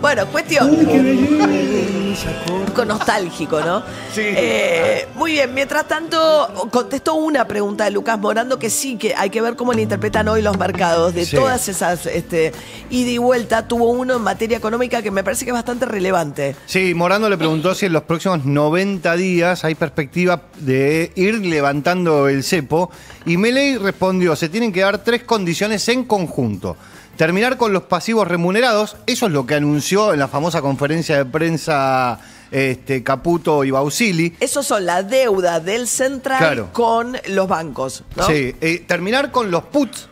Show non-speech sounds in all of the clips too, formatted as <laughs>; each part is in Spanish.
Bueno, cuestión. Un <laughs> poco nostálgico, ¿no? Sí. Eh, muy bien, mientras tanto, contestó una pregunta de Lucas Morando que sí, que hay que ver cómo le interpretan hoy los mercados. De todas esas este, ida y vuelta, tuvo uno en materia económica que me parece que es bastante relevante. Sí, Morando le preguntó si en los próximos 90 días hay perspectiva de ir levantando el cepo. Y Meley respondió: se tienen que dar tres condiciones en conjunto terminar con los pasivos remunerados. Eso es lo que anunció en la famosa conferencia de prensa este, Caputo y Bausili. Eso son la deuda del central con los bancos. Sí, eh, terminar con los puts.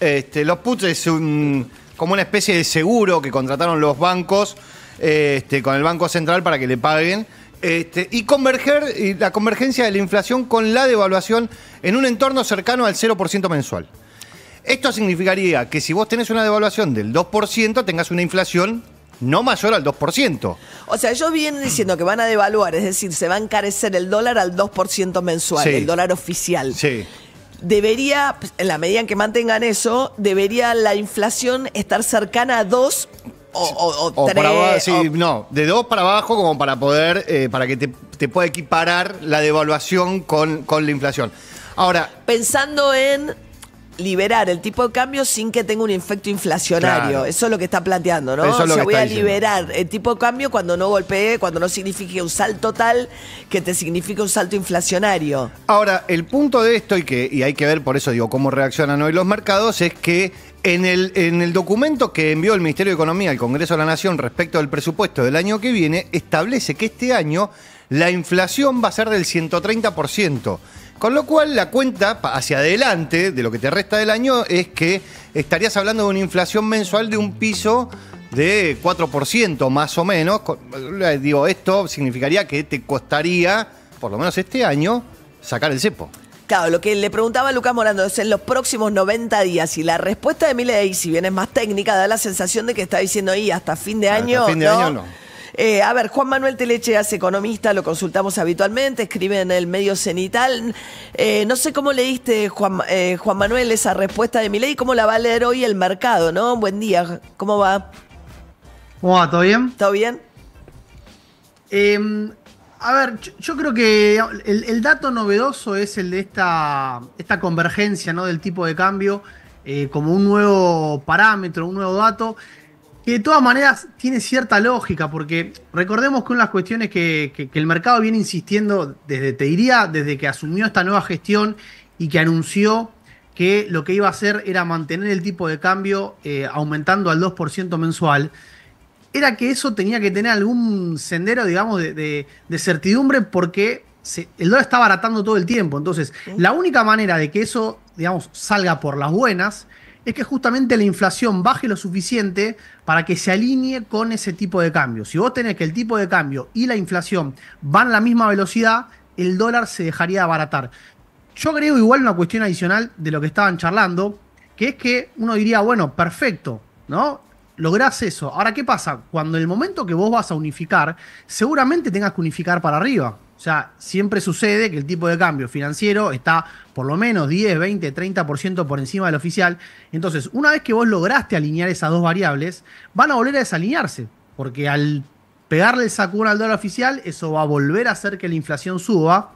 Este, los puts es un, como una especie de seguro que contrataron los bancos este, con el Banco Central para que le paguen. Este, y converger y la convergencia de la inflación con la devaluación en un entorno cercano al 0% mensual. Esto significaría que si vos tenés una devaluación del 2%, tengas una inflación no mayor al 2%. O sea, ellos vienen diciendo que van a devaluar, es decir, se va a encarecer el dólar al 2% mensual, el dólar oficial. Sí. Debería, en la medida en que mantengan eso, debería la inflación estar cercana a 2 o, o, sí, no, de 2 para abajo como para poder, eh, para que te, pueda equiparar la devaluación con la inflación. Ahora. Pensando en liberar el tipo de cambio sin que tenga un efecto inflacionario. Eso es lo que está planteando, ¿no? Eso voy a liberar el tipo de cambio cuando no golpee, cuando no signifique un salto tal que te signifique un salto inflacionario. Ahora, el punto de esto, y que y hay que ver, por eso digo, cómo reaccionan hoy los mercados, es que en el, en el documento que envió el Ministerio de Economía al Congreso de la Nación respecto del presupuesto del año que viene, establece que este año la inflación va a ser del 130%. Con lo cual, la cuenta hacia adelante de lo que te resta del año es que estarías hablando de una inflación mensual de un piso de 4% más o menos. Eh, digo, esto significaría que te costaría, por lo menos este año, sacar el cepo. Claro, lo que le preguntaba a Lucas Morando es en los próximos 90 días y la respuesta de Miley, si bien es más técnica, da la sensación de que está diciendo ahí hasta fin de año. Hasta fin de año no. Eh, a ver, Juan Manuel Teleche es economista, lo consultamos habitualmente, escribe en el medio cenital. Eh, no sé cómo leíste, Juan, eh, Juan Manuel, esa respuesta de mi y cómo la va a leer hoy el mercado, ¿no? Buen día, ¿cómo va? ¿Cómo va? ¿Todo bien? ¿Todo bien? Em, a ver, yo, creo que el, dato novedoso es el de esta, esta convergencia ¿no? del tipo de cambio como un nuevo parámetro, un nuevo dato que de todas maneras tiene cierta lógica, porque recordemos que una de las cuestiones que, el mercado viene insistiendo desde, te diría, desde que asumió esta nueva gestión y que anunció que lo que iba a hacer era mantener el tipo de cambio eh, aumentando al 2% mensual, era que eso tenía que tener algún sendero, digamos, de, certidumbre porque el dólar está baratando todo el tiempo. Entonces, la única manera de que eso, digamos, salga por las buenas es que justamente la inflación baje lo suficiente para que se alinee con ese tipo de cambio. Si vos tenés que el tipo de cambio y la inflación van a la misma velocidad, el dólar se dejaría abaratar. Yo creo igual una cuestión adicional de lo que estaban charlando, que es que uno diría, bueno, perfecto, ¿no? logras eso. Ahora, ¿qué pasa? Cuando el momento que vos vas a unificar, seguramente tengas que unificar para arriba. O sea, siempre sucede que el tipo de cambio financiero está por lo menos 10, 20, 30% por encima del oficial. Entonces, una vez que vos lograste alinear esas dos variables, van a volver a desalinearse. Porque al pegarle el sacudón al dólar oficial, eso va a volver a hacer que la inflación suba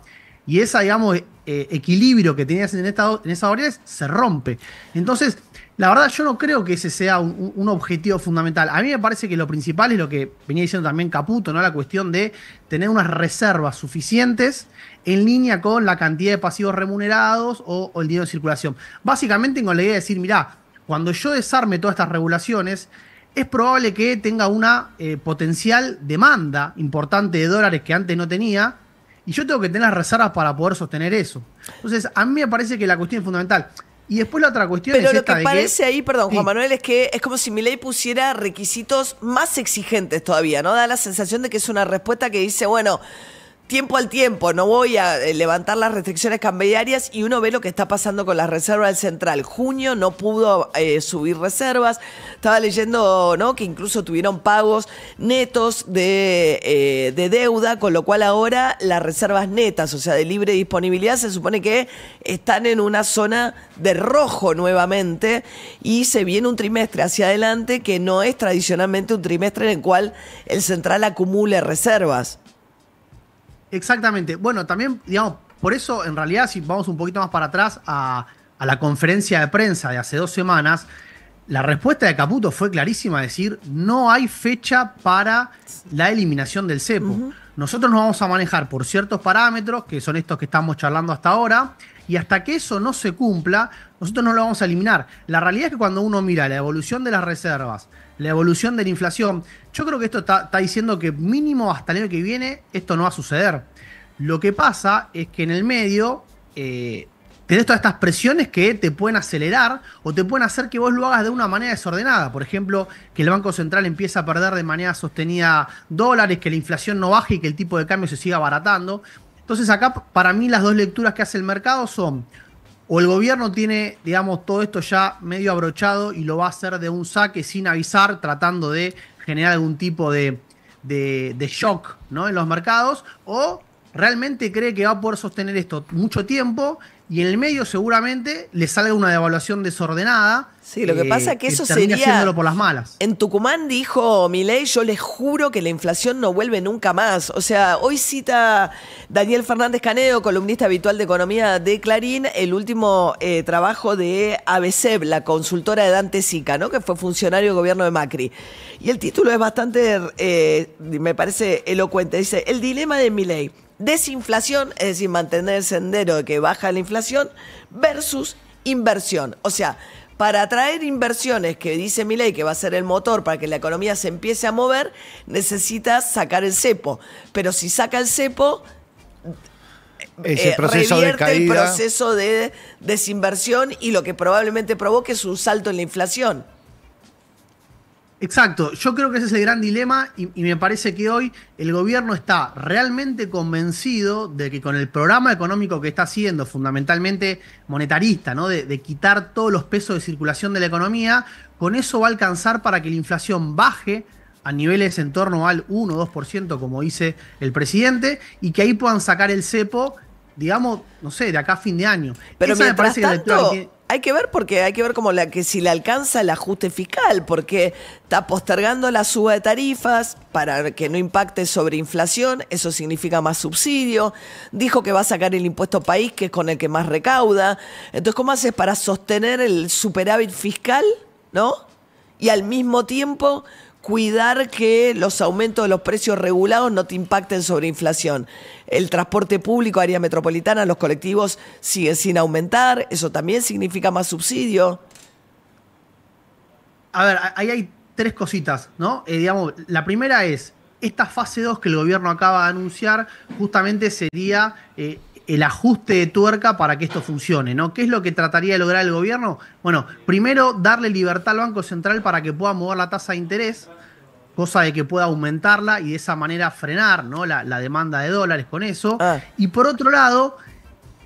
y ese digamos, eh, equilibrio que tenías en, estado en esas variables se rompe. Entonces, la verdad, yo no creo que ese sea un, objetivo fundamental. A mí me parece que lo principal es lo que venía diciendo también Caputo, ¿no? La cuestión de tener unas reservas suficientes en línea con la cantidad de pasivos remunerados o, el dinero de circulación. Básicamente con la idea de decir, mirá, cuando yo desarme todas estas regulaciones, es probable que tenga una eh, potencial demanda importante de dólares que antes no tenía y yo tengo que tener las reservas para poder sostener eso. Entonces, a mí me parece que la cuestión es fundamental. Y después la otra cuestión Pero es lo que parece ahí, perdón, Juan Manuel, es que es como si mi ley pusiera requisitos más exigentes todavía, ¿no? Da la sensación de que es una respuesta que dice, bueno, tiempo al tiempo, no voy a eh, levantar las restricciones cambiarias y uno ve lo que está pasando con las reservas del central. Junio no pudo eh, subir reservas, estaba leyendo ¿no? que incluso tuvieron pagos netos eh, de deuda, con lo cual ahora las reservas netas, o sea, de libre disponibilidad, se supone que están en una zona de rojo nuevamente y se viene un trimestre hacia adelante que no es tradicionalmente un trimestre en el cual el central acumule reservas. Exactamente. Bueno, también, digamos, por eso, en realidad, si vamos un poquito más para atrás a, la conferencia de prensa de hace dos semanas, la respuesta de Caputo fue clarísima, decir, no hay fecha para la eliminación del cepo. Nosotros nos vamos a manejar por ciertos parámetros, que son estos que estamos charlando hasta ahora, y hasta que eso no se cumpla, nosotros no lo vamos a eliminar. La realidad es que cuando uno mira la evolución de las reservas, la evolución de la inflación, yo creo que esto está, diciendo que mínimo hasta el año que viene esto no va a suceder. Lo que pasa es que en el medio eh, tenés todas estas presiones que te pueden acelerar o te pueden hacer que vos lo hagas de una manera desordenada. Por ejemplo, que el Banco Central empiece a perder de manera sostenida dólares, que la inflación no baje y que el tipo de cambio se siga abaratando. Entonces acá para mí las dos lecturas que hace el mercado son o el gobierno tiene, digamos, todo esto ya medio abrochado y lo va a hacer de un saque sin avisar, tratando de generar algún tipo de, shock ¿no? en los mercados, o realmente cree que va a poder sostener esto mucho tiempo y en el medio seguramente le salga una devaluación desordenada. Sí, lo que eh, pasa es que, eso sería haciéndolo por las malas. En Tucumán dijo Milei, yo les juro que la inflación no vuelve nunca más. O sea, hoy cita Daniel Fernández Caneo, columnista habitual de economía de Clarín, el último eh, trabajo de ABCEB, la consultora de Dante Sica, ¿no? Que fue funcionario del gobierno de Macri. Y el título es bastante, eh, me parece elocuente. Dice, el dilema de Milei desinflación, es decir, mantener el sendero de que baja la inflación, versus inversión. O sea, para atraer inversiones que dice mi ley que va a ser el motor para que la economía se empiece a mover, necesitas sacar el cepo. Pero si saca el cepo, eh, revierte el proceso de desinversión y lo que probablemente provoque es un salto en la inflación. Exacto, yo creo que ese es el gran dilema y, me parece que hoy el gobierno está realmente convencido de que con el programa económico que está haciendo, fundamentalmente monetarista, ¿no? de, quitar todos los pesos de circulación de la economía, con eso va a alcanzar para que la inflación baje a niveles en torno al 1 o 2%, como dice el presidente, y que ahí puedan sacar el cepo, digamos, no sé, de acá a fin de año. Pero me parece tanto... que hay que ver porque hay que ver como la que si le alcanza el ajuste fiscal, porque está postergando la suba de tarifas para que no impacte sobre inflación, eso significa más subsidio. Dijo que va a sacar el impuesto país, que es con el que más recauda. Entonces, ¿cómo haces para sostener el superávit fiscal, no? Y al mismo tiempo cuidar que los aumentos de los precios regulados no te impacten sobre inflación. El transporte público, área metropolitana, los colectivos siguen sin aumentar, eso también significa más subsidio. A ver, ahí hay tres cositas, ¿no? Eh, digamos, la primera es, esta fase 2 que el gobierno acaba de anunciar justamente sería eh, el ajuste de tuerca para que esto funcione, ¿no? ¿Qué es lo que trataría de lograr el gobierno? Bueno, primero darle libertad al Banco Central para que pueda mover la tasa de interés, cosa de que pueda aumentarla y de esa manera frenar ¿no? la, demanda de dólares con eso. Ah. Y por otro lado,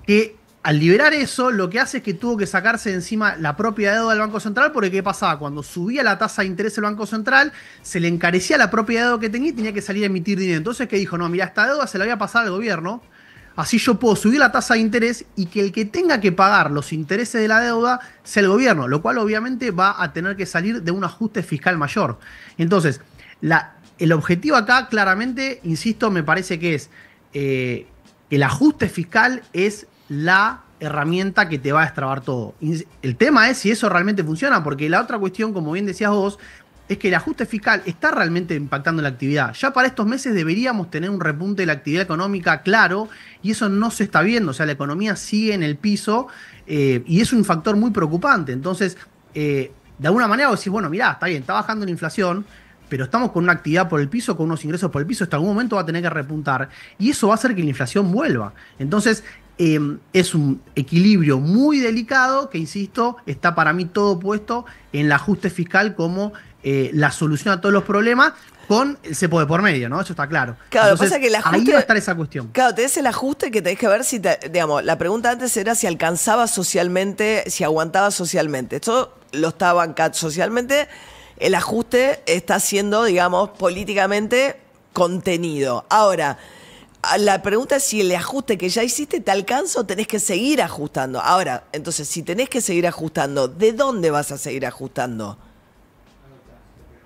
que al liberar eso, lo que hace es que tuvo que sacarse de encima la propia deuda del Banco Central, porque ¿qué pasaba? Cuando subía la tasa de interés el Banco Central, se le encarecía la propia deuda que tenía y tenía que salir a emitir dinero. Entonces, ¿qué dijo? No, mira, esta deuda se la había pasado al gobierno Así yo puedo subir la tasa de interés y que el que tenga que pagar los intereses de la deuda sea el gobierno, lo cual obviamente va a tener que salir de un ajuste fiscal mayor. Entonces, el objetivo acá claramente, insisto, me parece que es eh, el ajuste fiscal es la herramienta que te va a extrabar todo. El tema es si eso realmente funciona, porque la otra cuestión, como bien decías vos, es que el ajuste fiscal está realmente impactando la actividad. Ya para estos meses deberíamos tener un repunte de la actividad económica claro y eso no se está viendo, o sea, la economía sigue en el piso eh, y es un factor muy preocupante. Entonces, eh, de alguna manera vos decís, bueno, mirá, está bien, está bajando la inflación, pero estamos con una actividad por el piso, con unos ingresos por el piso, hasta algún momento va a tener que repuntar y eso va a hacer que la inflación vuelva. Entonces, em, es un equilibrio muy delicado que, insisto, está para mí todo puesto en el ajuste fiscal como eh, la solución a todos los problemas con el cepo por medio, ¿no? Eso está claro. Claro, Entonces, que el ajuste. Ahí va a estar esa cuestión. Claro, tenés el ajuste que tenés que ver si, digamos, la pregunta antes era si alcanzaba socialmente, si aguantaba socialmente. Esto lo estaba bancando socialmente. El ajuste está siendo, digamos, políticamente contenido. Ahora, la pregunta es si el ajuste que ya hiciste te alcanza o tenés que seguir ajustando. Ahora, entonces, si tenés que seguir ajustando, ¿de dónde vas a seguir ajustando?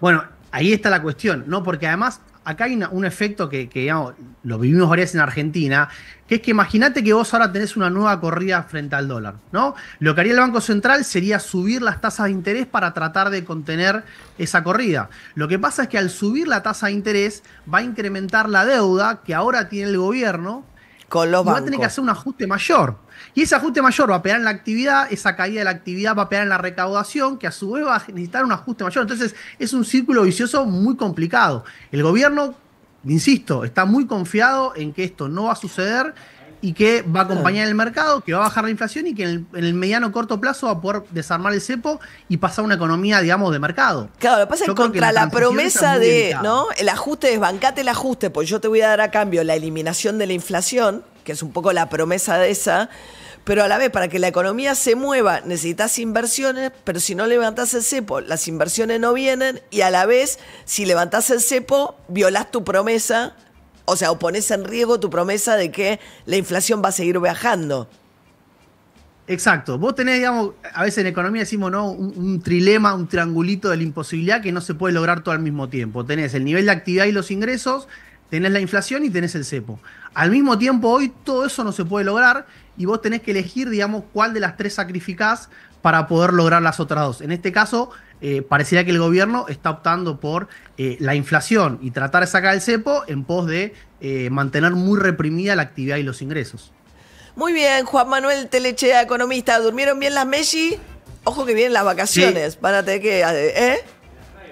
Bueno, ahí está la cuestión, ¿no? Porque además acá hay un efecto que, lo vivimos varias en Argentina, que es que imagínate que vos ahora tenés una nueva corrida frente al dólar, ¿no? Lo que haría el Banco Central sería subir las tasas de interés para tratar de contener esa corrida. Lo que pasa es que al subir la tasa de interés va a incrementar la deuda que ahora tiene el gobierno va a tener que hacer un ajuste mayor. Y ese ajuste mayor va a pegar en la actividad, esa caída de la actividad va a pegar en la recaudación, que a su vez va a necesitar un ajuste mayor. Entonces es un círculo vicioso muy complicado. El gobierno, insisto, está muy confiado en que esto no va a suceder y que va a acompañar el mercado, que va a bajar la inflación y que en el, mediano corto plazo va a poder desarmar el cepo y pasar a una economía, digamos, de mercado. Claro, lo que pasa es contra que la, la promesa de, ¿no? El ajuste, desbancate el ajuste, pues yo te voy a dar a cambio la eliminación de la inflación, que es un poco la promesa de esa, pero a la vez para que la economía se mueva necesitas inversiones, pero si no levantás el cepo, las inversiones no vienen y a la vez si levantás el cepo, violás tu promesa o sea, o pones en riesgo tu promesa de que la inflación va a seguir viajando. Exacto. Vos tenés, digamos, a veces en economía decimos, ¿no? Un, un, trilema, un triangulito de la imposibilidad que no se puede lograr todo al mismo tiempo. Tenés el nivel de actividad y los ingresos, Tenés la inflación y tenés el cepo. Al mismo tiempo, hoy todo eso no se puede lograr y vos tenés que elegir, digamos, cuál de las tres sacrificás para poder lograr las otras dos. En este caso, eh, parecería que el gobierno está optando por eh, la inflación y tratar de sacar el cepo en pos de eh, mantener muy reprimida la actividad y los ingresos. Muy bien, Juan Manuel Telechea, economista. ¿Durmieron bien las Messi? Ojo que vienen las vacaciones. que.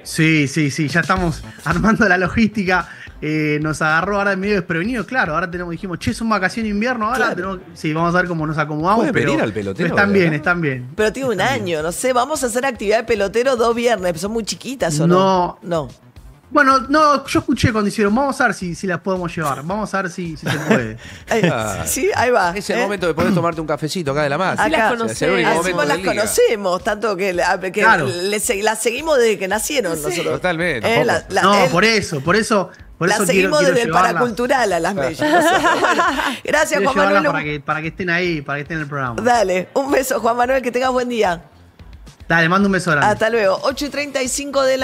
Sí, sí, sí. Ya estamos armando la logística. Eh, nos agarró ahora medio desprevenido. claro. Ahora tenemos, dijimos, che, es un vacación de invierno, ahora sí, vamos a ver cómo nos acomodamos. Pero, venir al pelotero. Están bien, están bien. Pero tiene un año, no sé, vamos a hacer actividad de pelotero dos viernes, son muy chiquitas o no. No. Bueno, no, yo escuché cuando hicieron, vamos a ver si, las podemos llevar, vamos a ver si, se puede. <laughs> sí, ahí va. Es el ¿eh? momento de poder tomarte un cafecito acá de la masa. Ahí las conocemos. las conocemos, tanto que, las seguimos desde que nacieron nosotros. Totalmente. Eh, no, por eso, por eso por la seguimos desde el paracultural a las mellas. <laughs> gracias, Juan Manuel. Para que, para que estén ahí, para que estén en el programa. Dale, un beso, Juan Manuel, que tengas buen día. Dale, mando un beso ahora. Hasta luego. 8 y de la